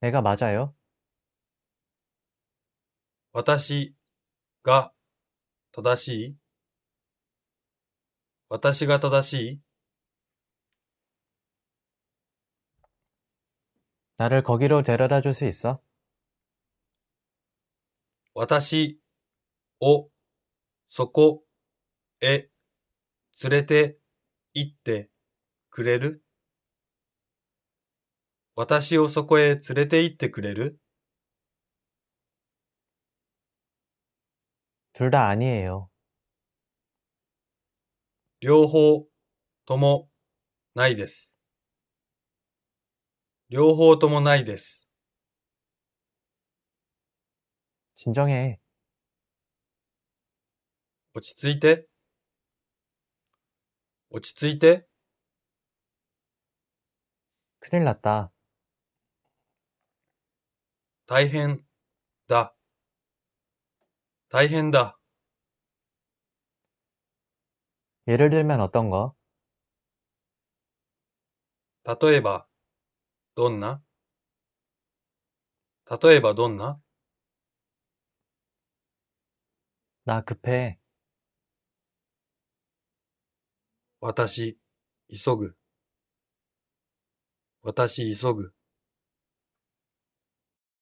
내가 맞아요? 私가 正しい私が正しい 나를 거기로 데려다 줄 수 있어? 私をそこへ連れて行ってくれる 私をそこへ連れて行ってくれる둘 다 아니에요. 両方ともないです。両方ともないです。 진정해. 落ち着いて。落ち着いて。 큰일 났다. 大変だ。大変だ。예를들면어떤거例えば、どんな例えばどんな나급해私、急ぐ。私、急ぐ。